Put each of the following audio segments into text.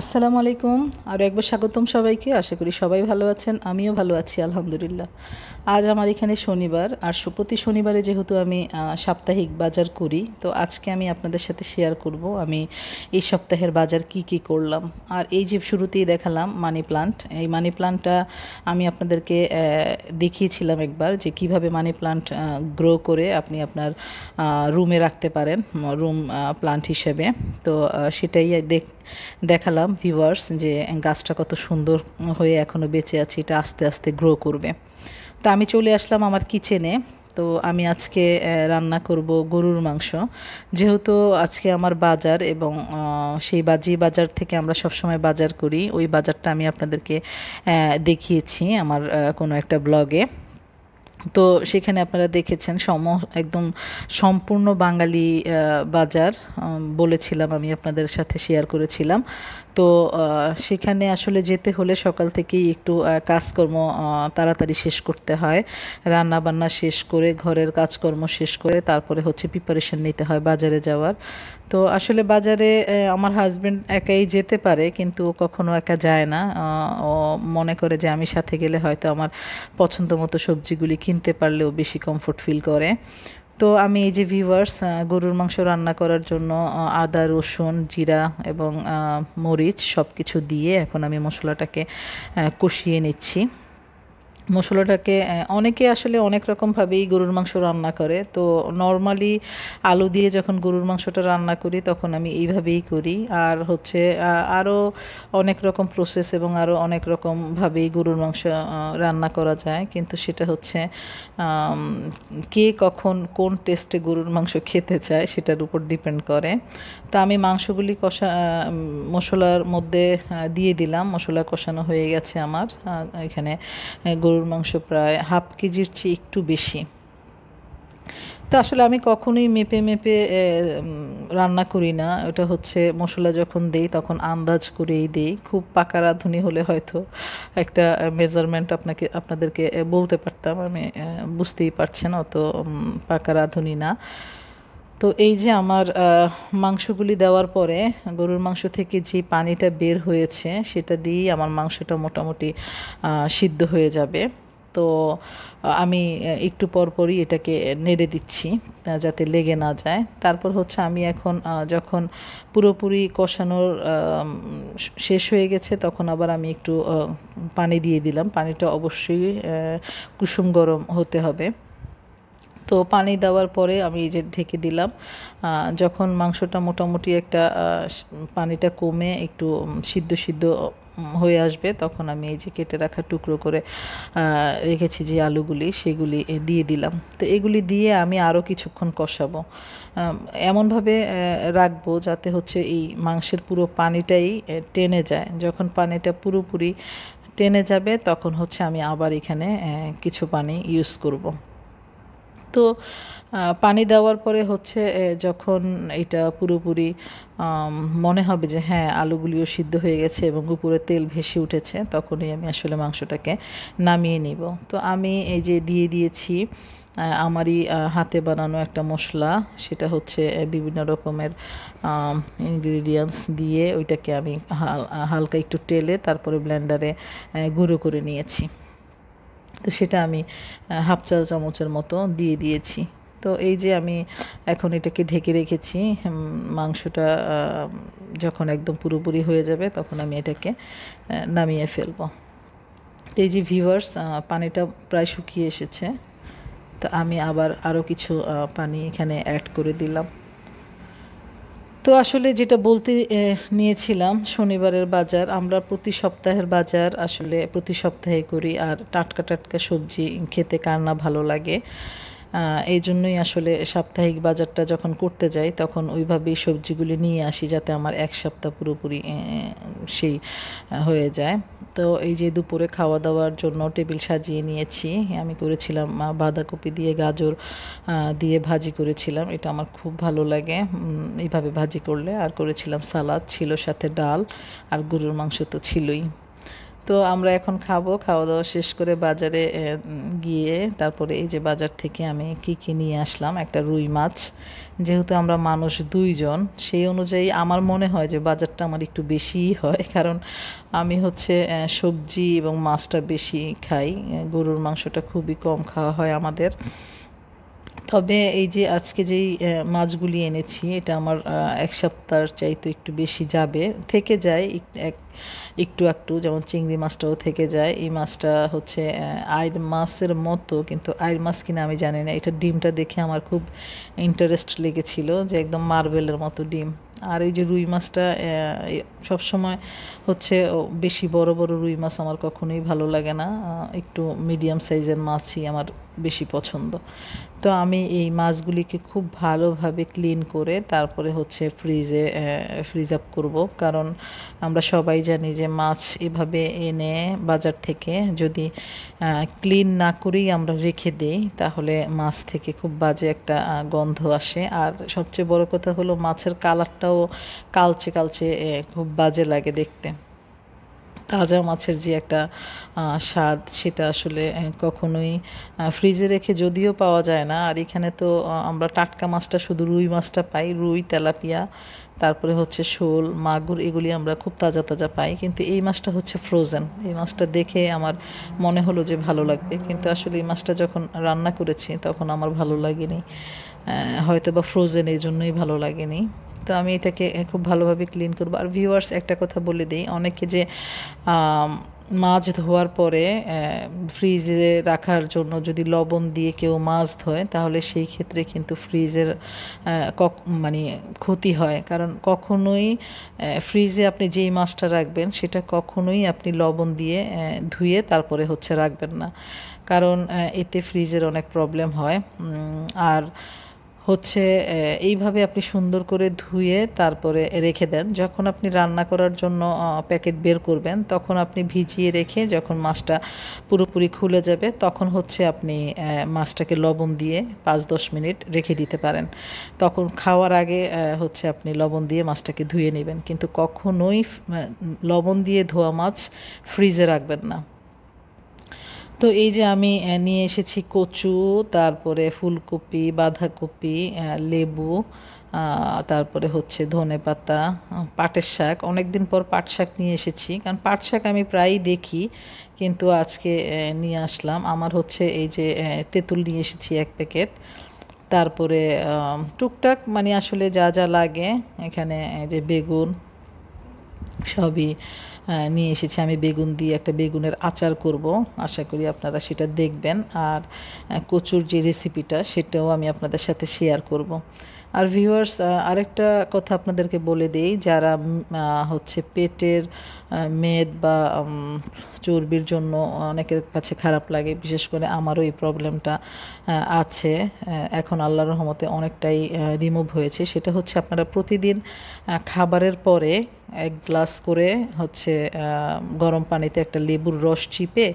আসসালামু আলাইকুম আর একবার স্বাগতম সবাইকে আশা করি সবাই ভালো আছেন আমিও ভালো আছি আলহামদুলিল্লাহ আজ আমার এখানে শনিবার আর প্রতি শনিবারে যেহেতু আমি সাপ্তাহিক বাজার করি তো আজকে আমি আপনাদের সাথে শেয়ার করব আমি এই সপ্তাহের বাজার কি কি করলাম আর এই যে শুরুতেই দেখালাম মানি প্লান্ট এই মানি প্লান্টটা আমি আপনাদেরকে দেখিয়েছিলাম একবার যে কিভাবে মানি প্লান্ট গ্রো করে আপনি আপনার রুমে রাখতে পারেন রুম প্লান্ট হিসেবে তো সেটাই দেখালাম দেখালাম ভিউয়ার্স যে গাছটা কত সুন্দর হয়ে এখনও বেঁচে আছে এটা আস্তে আস্তে গ্রো করবে তো আমি চলে আসলাম আমার কিচেনে তো আমি আজকে রান্না করব গরুর মাংস যেহেতু আজকে আমার বাজার এবং সেই বাজি বাজার থেকে আমরা সবসময় বাজার করি ওই বাজারটা আমি আপনাদেরকে দেখিয়েছি আমার কোনো একটা ব্লগে তো সেখানে আপনারা দেখেছেন সম একদম সম্পূর্ণ বাঙালি বাজার বলেছিলাম আমি আপনাদের সাথে শেয়ার করেছিলাম তো সেখানে আসলে যেতে হলে সকাল থেকেই একটু কাজকর্ম তাড়াতাড়ি শেষ করতে হয় রান্না বান্না শেষ করে ঘরের কাজকর্ম শেষ করে তারপরে হচ্ছে প্রিপারেশন নিতে হয় বাজারে যাওয়ার তো আসলে বাজারে আমার হাজব্যান্ড একাই যেতে পারে কিন্তু কখনো একা যায় না ও মনে করে যে আমি সাথে গেলে হয়তো আমার পছন্দ মতো সবজিগুলি কিনতে পারলেও বেশি কমফোর্ট ফিল করে তো আমি এই যে ভিউয়ার্স গরুর মাংস রান্না করার জন্য আদা রসুন জিরা এবং মরিচ সব কিছু দিয়ে এখন আমি মশলাটাকে কষিয়ে নিচ্ছি মশলাটাকে অনেকে আসলে অনেক রকমভাবেই গরুর মাংস রান্না করে তো নর্মালি আলু দিয়ে যখন গরুর মাংসটা রান্না করি তখন আমি এইভাবেই করি আর হচ্ছে আরও অনেক রকম প্রসেস এবং আরও অনেক রকমভাবেই গরুর মাংস রান্না করা যায় কিন্তু সেটা হচ্ছে কে কখন কোন টেস্টে গরুর মাংস খেতে চায় সেটার উপর ডিপেন্ড করে তো আমি মাংসগুলি কষা মশলার মধ্যে দিয়ে দিলাম মশলা কষানো হয়ে গেছে আমার এখানে গরু গরুর মাংস প্রায় হাফ কেজির চেয়ে একটু বেশি তো আসলে আমি কখনোই মেপে মেপে রান্না করি না ওটা হচ্ছে মশলা যখন দেই তখন আন্দাজ করেই দেই খুব পাকা রাঁধুনি হলে হয়তো একটা মেজারমেন্ট আপনাকে আপনাদেরকে বলতে পারতাম আমি বুঝতেই পারছেন অত পাকা রাঁধুনি না তো এই যে আমার মাংসগুলি দেওয়ার পরে গরুর মাংস থেকে যে পানিটা বের হয়েছে সেটা দিয়েই আমার মাংসটা মোটামুটি সিদ্ধ হয়ে যাবে তো আমি একটু পরপরই এটাকে নেড়ে দিচ্ছি যাতে লেগে না যায় তারপর হচ্ছে আমি এখন যখন পুরোপুরি কষানোর শেষ হয়ে গেছে তখন আবার আমি একটু পানি দিয়ে দিলাম পানিটা অবশ্যই কুসুম গরম হতে হবে তো পানি দেওয়ার পরে আমি এই যে ঢেকে দিলাম যখন মাংসটা মোটামুটি একটা পানিটা কমে একটু সিদ্ধ সিদ্ধ হয়ে আসবে তখন আমি এই যে কেটে রাখা টুকরো করে রেখেছি যে আলুগুলি সেগুলি দিয়ে দিলাম তো এগুলি দিয়ে আমি আরও কিছুক্ষণ কষাবো এমনভাবে রাখবো যাতে হচ্ছে এই মাংসের পুরো পানিটাই টেনে যায় যখন পানিটা পুরোপুরি টেনে যাবে তখন হচ্ছে আমি আবার এখানে কিছু পানি ইউজ করব তো পানি দেওয়ার পরে হচ্ছে যখন এটা পুরোপুরি মনে হবে যে হ্যাঁ আলুগুলিও সিদ্ধ হয়ে গেছে এবং উপরে তেল ভেসে উঠেছে তখনই আমি আসলে মাংসটাকে নামিয়ে নিব তো আমি এই যে দিয়ে দিয়েছি আমারই হাতে বানানো একটা মশলা সেটা হচ্ছে বিভিন্ন রকমের ইনগ্রিডিয়েন্টস দিয়ে ওইটাকে আমি হালকা একটু টেলে তারপরে ব্ল্যান্ডারে গুঁড়ো করে নিয়েছি তো সেটা আমি হাফ চা চামচের মতো দিয়ে দিয়েছি তো এই যে আমি এখন এটাকে ঢেকে রেখেছি মাংসটা যখন একদম পুরোপুরি হয়ে যাবে তখন আমি এটাকে নামিয়ে ফেলব এই যে ভিভার্স পানিটা প্রায় শুকিয়ে এসেছে তো আমি আবার আরও কিছু পানি এখানে অ্যাড করে দিলাম তো আসলে যেটা বলতে নিয়েছিলাম শনিবারের বাজার আমরা প্রতি সপ্তাহের বাজার আসলে প্রতি সপ্তাহে করি আর টাটকা টাটকা সবজি খেতে কার না ভালো লাগে এই জন্যই আসলে সাপ্তাহিক বাজারটা যখন করতে যাই তখন ওইভাবেই সবজিগুলি নিয়ে আসি যাতে আমার এক সপ্তাহ পুরোপুরি সেই হয়ে যায় তো এই যে দুপুরে খাওয়া দাওয়ার জন্য টেবিল সাজিয়ে নিয়েছি আমি করেছিলাম বাঁধাকপি দিয়ে গাজর দিয়ে ভাজি করেছিলাম এটা আমার খুব ভালো লাগে এইভাবে ভাজি করলে আর করেছিলাম সালাদ ছিল সাথে ডাল আর গরুর মাংস তো ছিলই তো আমরা এখন খাবো খাওয়া দাওয়া শেষ করে বাজারে গিয়ে তারপরে এই যে বাজার থেকে আমি কি কি নিয়ে আসলাম একটা রুই মাছ যেহেতু আমরা মানুষ দুইজন সেই অনুযায়ী আমার মনে হয় যে বাজারটা আমার একটু বেশিই হয় কারণ আমি হচ্ছে সবজি এবং মাছটা বেশি খাই গরুর মাংসটা খুবই কম খাওয়া হয় আমাদের তবে এই যে আজকে যেই মাছগুলি এনেছি এটা আমার এক সপ্তাহ চাইতো একটু বেশি যাবে থেকে যায় এক একটু একটু যেমন চিংড়ি মাছটাও থেকে যায় এই মাছটা হচ্ছে আয়ের মাছের মতো কিন্তু আয়ের মাছ কিনা আমি জানি না এটা ডিমটা দেখে আমার খুব ইন্টারেস্ট লেগেছিল যে একদম মার্বেলের মতো ডিম আর এই যে রুই মাছটা সব সময় হচ্ছে বেশি বড় বড় রুই মাছ আমার কখনোই ভালো লাগে না একটু মিডিয়াম সাইজের মাছই আমার বেশি পছন্দ তো আমি এই মাছগুলিকে খুব ভালোভাবে ক্লিন করে তারপরে হচ্ছে ফ্রিজে ফ্রিজ আপ করবো কারণ আমরা সবাই জানি যে মাছ এভাবে এনে বাজার থেকে যদি ক্লিন না করেই আমরা রেখে দিই তাহলে মাছ থেকে খুব বাজে একটা গন্ধ আসে আর সবচেয়ে বড় কথা হলো মাছের কালারটাও কালচে কালচে খুব বাজে লাগে দেখতে তাজা মাছের যে একটা স্বাদ সেটা আসলে কখনোই ফ্রিজে রেখে যদিও পাওয়া যায় না আর এখানে তো আমরা টাটকা মাছটা শুধু রুই মাছটা পাই রুই তেলাপিয়া তারপরে হচ্ছে শোল মাগুর এগুলি আমরা খুব তাজা তাজা পাই কিন্তু এই মাছটা হচ্ছে ফ্রোজেন এই মাছটা দেখে আমার মনে হলো যে ভালো লাগবে কিন্তু আসলে এই মাছটা যখন রান্না করেছি তখন আমার ভালো লাগেনি হয়তো বা ফ্রোজেন এই জন্যই ভালো লাগেনি তো আমি এটাকে খুব ভালোভাবে ক্লিন করব আর ভিউয়ার্স একটা কথা বলে দিই অনেকে যে মাছ ধোয়ার পরে ফ্রিজে রাখার জন্য যদি লবণ দিয়ে কেউ মাছ ধোয় তাহলে সেই ক্ষেত্রে কিন্তু ফ্রিজের কক মানে ক্ষতি হয় কারণ কখনোই ফ্রিজে আপনি যেই মাছটা রাখবেন সেটা কখনোই আপনি লবণ দিয়ে ধুয়ে তারপরে হচ্ছে রাখবেন না কারণ এতে ফ্রিজের অনেক প্রবলেম হয় আর হচ্ছে এইভাবে আপনি সুন্দর করে ধুয়ে তারপরে রেখে দেন যখন আপনি রান্না করার জন্য প্যাকেট বের করবেন তখন আপনি ভিজিয়ে রেখে যখন মাছটা পুরোপুরি খুলে যাবে তখন হচ্ছে আপনি মাছটাকে লবণ দিয়ে পাঁচ দশ মিনিট রেখে দিতে পারেন তখন খাওয়ার আগে হচ্ছে আপনি লবণ দিয়ে মাছটাকে ধুয়ে নেবেন কিন্তু কখনোই লবণ দিয়ে ধোয়া মাছ ফ্রিজে রাখবেন না তো এই যে আমি নিয়ে এসেছি কচু তারপরে ফুলকপি বাঁধাকপি লেবু তারপরে হচ্ছে ধনে পাতা পাটের শাক অনেক দিন পর পাট শাক নিয়ে এসেছি কারণ পাট শাক আমি প্রায়ই দেখি কিন্তু আজকে নিয়ে আসলাম আমার হচ্ছে এই যে তেঁতুল নিয়ে এসেছি এক প্যাকেট তারপরে টুকটাক মানে আসলে যা যা লাগে এখানে যে বেগুন সবই নিয়ে এসেছি আমি বেগুন দিয়ে একটা বেগুনের আচার করব আশা করি আপনারা সেটা দেখবেন আর কচুর যে রেসিপিটা সেটাও আমি আপনাদের সাথে শেয়ার করব আর ভিউয়ার্স আরেকটা কথা আপনাদেরকে বলে দিই যারা হচ্ছে পেটের মেদ বা চর্বির জন্য অনেকের কাছে খারাপ লাগে বিশেষ করে আমারও এই প্রবলেমটা আছে এখন আল্লাহর রহমতে অনেকটাই রিমুভ হয়েছে সেটা হচ্ছে আপনারা প্রতিদিন খাবারের পরে এক গ্লাস করে হচ্ছে গরম পানিতে একটা লেবুর রস চিপে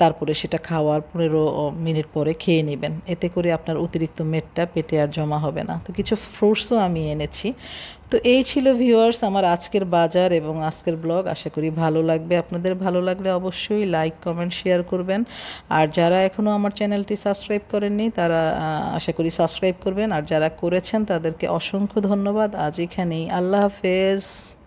তারপরে সেটা খাওয়ার পনেরো মিনিট পরে খেয়ে নেবেন এতে করে আপনার অতিরিক্ত মেটটা পেটে আর জমা হবে না তো কিছু ফ্রুটসও আমি এনেছি তো এই ছিল ভিউয়ার্স আমার আজকের বাজার এবং আজকের ব্লগ আশা করি ভালো লাগবে আপনাদের ভালো লাগলে অবশ্যই লাইক কমেন্ট শেয়ার করবেন আর যারা এখনও আমার চ্যানেলটি সাবস্ক্রাইব করেননি তারা আশা করি সাবস্ক্রাইব করবেন আর যারা করেছেন তাদেরকে অসংখ্য ধন্যবাদ আজ এখানেই আল্লাহ হাফেজ